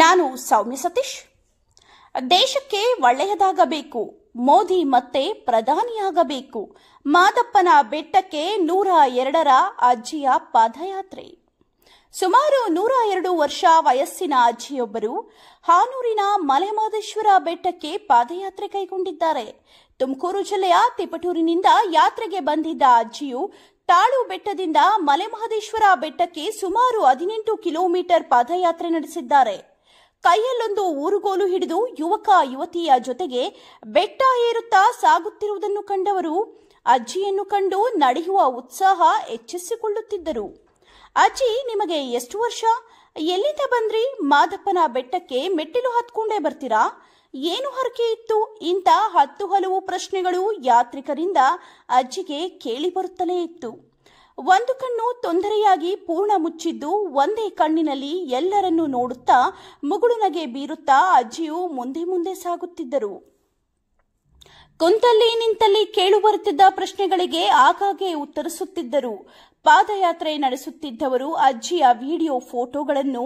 ನಾನು ಸೌಮ್ಯ ಸತೀಶ್ ದೇಶಕ್ಕೆ ಒಳ್ಳೆಯದಾಗಬೇಕು ಮೋದಿ ಮತ್ತೆ ಪ್ರಧಾನಿಯಾಗಬೇಕು ಮಾದಪ್ಪನ ಬೆಟ್ಟಕ್ಕೆ ನೂರ ಎರಡರ ಅಜ್ಜಿಯ ಪಾದಯಾತ್ರೆ ಸುಮಾರು ನೂರ ಎರಡು ವರ್ಷ ವಯಸ್ಸಿನ ಅಜ್ಜಿಯೊಬ್ಬರು ಹಾನೂರಿನ ಮಲೆಮಹದೇಶ್ವರ ಬೆಟ್ಟಕ್ಕೆ ಪಾದಯಾತ್ರೆ ಕೈಗೊಂಡಿದ್ದಾರೆ ತುಮಕೂರು ಜಿಲ್ಲೆಯ ತಿಪಟೂರಿನಿಂದ ಯಾತ್ರೆಗೆ ಬಂದಿದ್ದ ಅಜ್ಜಿಯು ತಾಳು ಬೆಟ್ಟದಿಂದ ಮಲೆಮಹದೇಶ್ವರ ಬೆಟ್ಟಕ್ಕೆ ಸುಮಾರು ಹದಿನೆಂಟು ಕಿಲೋಮೀಟರ್ ಪಾದಯಾತ್ರೆ ನಡೆಸಿದ್ದಾರೆ ಕೈಯಲ್ಲೊಂದು ಊರುಗೋಲು ಹಿಡಿದು ಯುವಕ ಯುವತಿಯ ಜೊತೆಗೆ ಬೆಟ್ಟ ಏರುತ್ತಾ ಸಾಗುತ್ತಿರುವುದನ್ನು ಕಂಡವರು ಅಜ್ಜಿಯನ್ನು ಕಂಡು ನಡೆಯುವ ಉತ್ಸಾಹ ಹೆಚ್ಚಿಸಿಕೊಳ್ಳುತ್ತಿದ್ದರು ಅಜ್ಜಿ ನಿಮಗೆ ಎಷ್ಟು ವರ್ಷ ಎಲ್ಲಿಂದ ಬಂದ್ರಿ ಮಾದಪ್ಪನ ಬೆಟ್ಟಕ್ಕೆ ಮೆಟ್ಟಿಲು ಹತ್ಕೊಂಡೇ ಬರ್ತೀರಾ ಏನು ಹರಕೆ ಇತ್ತು ಇಂಥ ಹತ್ತು ಹಲವು ಪ್ರಶ್ನೆಗಳು ಯಾತ್ರಿಕರಿಂದ ಅಜ್ಜಿಗೆ ಕೇಳಿ ಬರುತ್ತಲೇ ಇತ್ತು ಒಂದು ಕಣ್ಣು ತೊಂದರೆಯಾಗಿ ಪೂರ್ಣ ಮುಚ್ಚಿದ್ದು ಒಂದೇ ಕಣ್ಣಿನಲ್ಲಿ ಎಲ್ಲರನ್ನೂ ನೋಡುತ್ತಾ ಮುಗುಳುನಗೆ ಬೀರುತ್ತಾ ಅಜ್ಜಿಯು ಮುಂದೆ ಮುಂದೆ ಸಾಗುತ್ತಿದ್ದರು ಕುಂತಲ್ಲಿ ನಿಂತಲ್ಲಿ ಕೇಳುಬರುತ್ತಿದ್ದ ಪ್ರಶ್ನೆಗಳಿಗೆ ಆಗಾಗ್ಗೆ ಉತ್ತರಿಸುತ್ತಿದ್ದರು ಪಾದಯಾತ್ರೆ ನಡೆಸುತ್ತಿದ್ದವರು ಅಜ್ಜಿಯ ವಿಡಿಯೋ ಫೋಟೋಗಳನ್ನು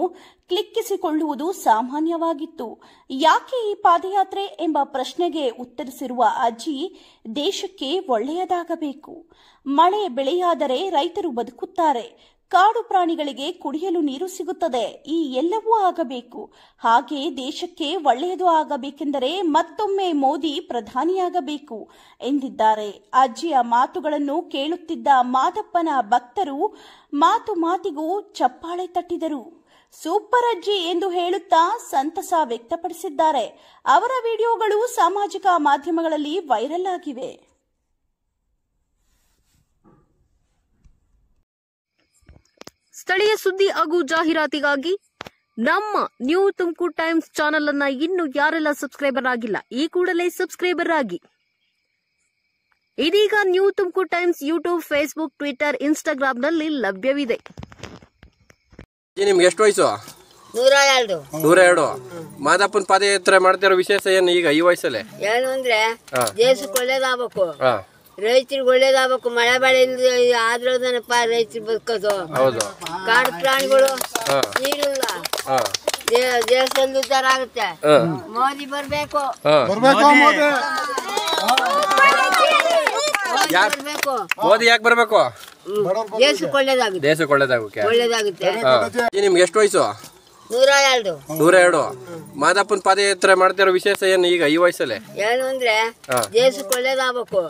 ಕ್ಲಿಕ್ಕಿಸಿಕೊಳ್ಳುವುದು ಸಾಮಾನ್ಯವಾಗಿತ್ತು ಯಾಕೆ ಈ ಪಾದಯಾತ್ರೆ ಎಂಬ ಪ್ರಶ್ನೆಗೆ ಉತ್ತರಿಸಿರುವ ಅಜ್ಜಿ ದೇಶಕ್ಕೆ ಒಳ್ಳೆಯದಾಗಬೇಕು ಮಳೆ ಬೆಳೆಯಾದರೆ ರೈತರು ಬದುಕುತ್ತಾರೆ ಕಾಡು ಪ್ರಾಣಿಗಳಿಗೆ ಕುಡಿಯಲು ನೀರು ಸಿಗುತ್ತದೆ ಈ ಎಲ್ಲವೂ ಆಗಬೇಕು ಹಾಗೆ ದೇಶಕ್ಕೆ ಒಳ್ಳೆಯದು ಆಗಬೇಕೆಂದರೆ ಮತ್ತೊಮ್ಮೆ ಮೋದಿ ಪ್ರಧಾನಿಯಾಗಬೇಕು ಎಂದಿದ್ದಾರೆ ಅಜ್ಜಿಯ ಮಾತುಗಳನ್ನು ಕೇಳುತ್ತಿದ್ದ ಮಾದಪ್ಪನ ಭಕ್ತರು ಮಾತು ಮಾತಿಗೂ ಚಪ್ಪಾಳೆ ತಟ್ಟಿದರು ಸೂಪರ್ ಅಜ್ಜಿ ಎಂದು ಹೇಳುತ್ತಾ ಸಂತಸ ವ್ಯಕ್ತಪಡಿಸಿದ್ದಾರೆ ಅವರ ವಿಡಿಯೋಗಳು ಸಾಮಾಜಿಕ ಮಾಧ್ಯಮಗಳಲ್ಲಿ ವೈರಲ್ ಆಗಿವೆ ಸ್ಥಳೀಯ ಸುದ್ದಿ ಹಾಗೂ ಜಾಹೀರಾತಿಗಾಗಿ ನಮ್ಮ ನ್ಯೂ ತುಮಕೂರು ಟೈಮ್ಸ್ ಚಾನೆಲ್ ಅನ್ನ ಇನ್ನು ಯಾರೆಲ್ಲ ಸಬ್ಸ್ಕ್ರೈಬರ್ ಆಗಿಲ್ಲ ಈ ಕೂಡಲೇ ಸಬ್ಸ್ಕ್ರೈಬರ್ ಆಗಿ ಇದೀಗ new Tumakuru times YouTube Facebook Twitter Instagram ನಲ್ಲಿ ಲಭ್ಯವಿದೆ ನಿಮ್ಗೆ ಎಷ್ಟು ವಯಸ್ಸು ನೂರ ಎರಡು ನೂರ ಮಾಡ್ತಿರೋ ವಿಶೇಷ ಏನು ಈಗ ಈ ವಯಸ್ಸಲ್ಲಿ ಏನು ಅಂದ್ರೆ ದೇಶಕ್ಕೆ ಒಳ್ಳೇದಾಗಬೇಕು ರೈತರಿಗೆ ಒಳ್ಳೇದಾಗಬೇಕು ಮಳೆ ಬೆಳೆಯಿಂದ ಆದ್ರೂನಪ್ಪ ರೈತರು ಬದುಕೋದು ಹೌದು ಕಾಡು ಪ್ರಾಣಿಗಳು ನೀರಿಲ್ಲ ದೇಶದಲ್ಲಿ ಉದ್ದಾರ ಆಗುತ್ತೆ ಮೋದಿ ಬರ್ಬೇಕು ಮೋದಿ ಯಾಕೆ ಬರ್ಬೇಕು ದೇಶಕ್ಕೆ ಒಳ್ಳೇದಾಗುತ್ತೆ ದೇಶಕ್ಕೆ ಒಳ್ಳೇದಾಗುತ್ತೆ ಒಳ್ಳೇದಾಗುತ್ತೆ ನಿಮ್ಗೆ ಎಷ್ಟು ವಯಸ್ಸು ನೂರ ಎರಡು ನೂರ ಎರಡು ಮಾದಪ್ಪನ ಪಾದಯಾತ್ರೆ ಮಾಡ್ತಿರೋ ವಿಶೇಷ ಏನು ಈಗ ಈ ವಯಸ್ಸಲ್ಲಿ ಏನು ಅಂದ್ರೆ ದೇಶಕ್ಕೆ ಒಳ್ಳೇದಾಗಬೇಕು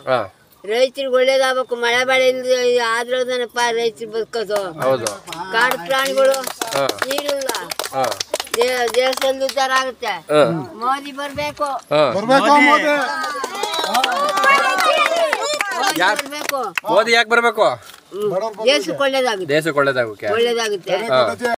ರೈತರಿಗೆ ಒಳ್ಳೇದಾಗಬೇಕು ಮಳೆ ಬೆಳೆ ಇಲ್ಲದೆ ಆದ್ರೂದನಪ್ಪ ರೈತರು ಬದುಕೋದು ಹೌದು ಕಾಡು ಪ್ರಾಣಿಗಳು ನೀರಿಲ್ಲ ದೇ- ದೇಶದಲ್ಲಿ ಉದ್ಧಾರ ಆಗುತ್ತೆ ಮೋದಿ ಬರ್ಬೇಕು ಮೋದಿ ಯಾರ್- ಬರ್ಬೇಕು ಮೋದಿ ಯಾಕೆ ಬರಬೇಕು ದೇಶಕ್ಕೆ ಒಳ್ಳೇದಾಗುತ್ತೆ ಒಳ್ಳೇದಾಗುತ್ತೆ